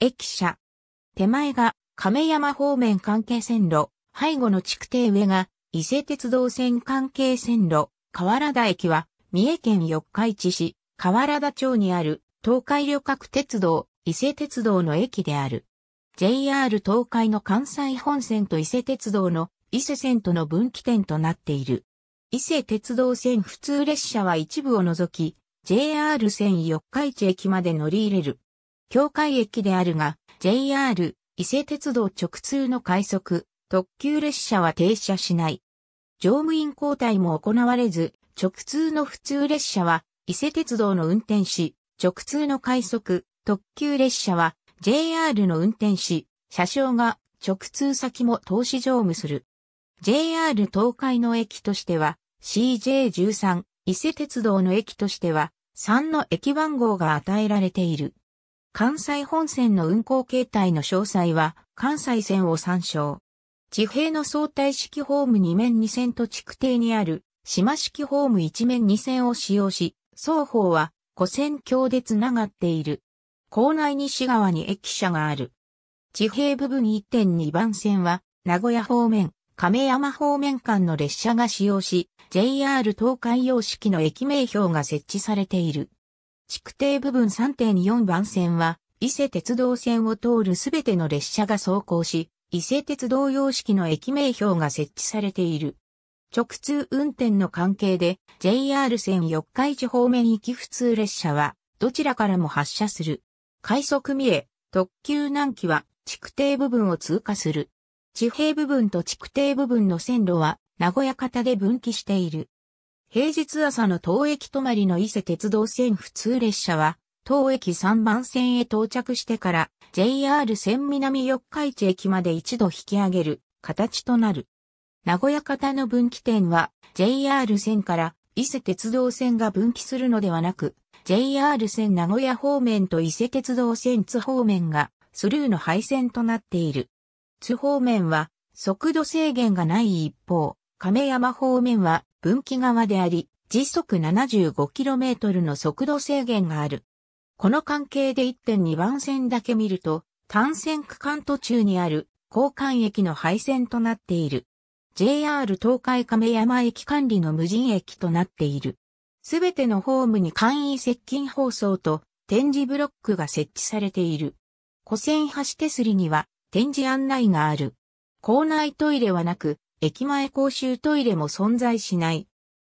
駅舎。手前が亀山方面関係線路、背後の築堤上が伊勢鉄道線関係線路、河原田駅は三重県四日市市、河原田町にある東海旅客鉄道、伊勢鉄道の駅である。JR 東海の関西本線と伊勢鉄道の伊勢線との分岐点となっている。伊勢鉄道線普通列車は一部を除き、JR 線四日市駅まで乗り入れる。境界駅であるが、JR 伊勢鉄道直通の快速、特急列車は停車しない。乗務員交代も行われず、直通の普通列車は伊勢鉄道の運転士、直通の快速、特急列車は JR の運転士、車掌が直通先も投資乗務する。JR 東海の駅としては CJ13 伊勢鉄道の駅としては3の駅番号が与えられている。関西本線の運行形態の詳細は関西線を参照。地平の相対式ホーム2面2線と地区堤にある島式ホーム1面2線を使用し、双方は古線橋でながっている。校内西側に駅舎がある。地平部分1.2番線は名古屋方面、亀山方面間の列車が使用し、JR 東海様式の駅名標が設置されている。築堤部分3.24番線は、伊勢鉄道線を通るすべての列車が走行し、伊勢鉄道様式の駅名標が設置されている。直通運転の関係で、JR 線四日市方面行き普通列車は、どちらからも発車する。快速三重、特急南紀は、築堤部分を通過する。地平部分と築堤部分の線路は、名古屋方で分岐している。平日朝の当駅止まりの伊勢鉄道線普通列車は、当駅3番線へ到着してから JR 線南四日市駅まで一度引き上げる形となる。名古屋方の分岐点は JR 線から伊勢鉄道線が分岐するのではなく、JR 線名古屋方面と伊勢鉄道線津方面がスルーの配線となっている。津方面は速度制限がない一方、亀山方面は分岐側であり、時速 75km の速度制限がある。この関係で1.2番線だけ見ると、単線区間途中にある交換駅の配線となっている。JR 東海亀山駅管理の無人駅となっている。すべてのホームに簡易接近放送と展示ブロックが設置されている。古線橋手すりには展示案内がある。校内トイレはなく、駅前公衆トイレも存在しない。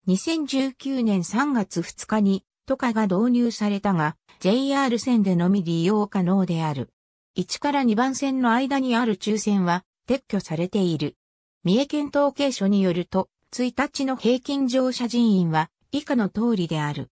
2019年3月2日に都下が導入されたが、JR 線でのみ利用可能である。1から2番線の間にある抽選は撤去されている。三重県統計所によると、1日の平均乗車人員は以下の通りである。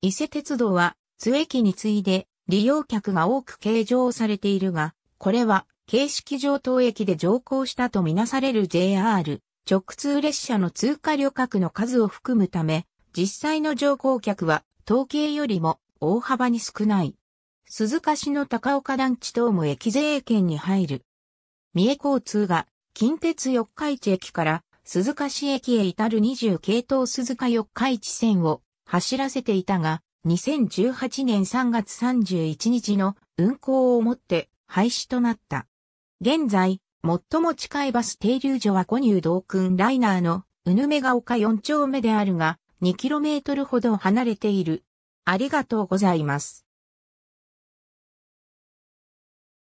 伊勢鉄道は、津駅に次いで利用客が多く計上されているが、これは形式上等駅で乗降したとみなされる JR 直通列車の通過旅客の数を含むため、実際の乗降客は統計よりも大幅に少ない。鈴鹿市の高岡団地等も駅税圏に入る。三重交通が近鉄四日市駅から鈴鹿市駅へ至る20系統鈴鹿四日市線を走らせていたが、2018年3月31日の運行をもって廃止となった。現在、最も近いバス停留所は古乳道訓ライナーの、うぬめが丘4丁目であるが、2km ほど離れている。ありがとうございます。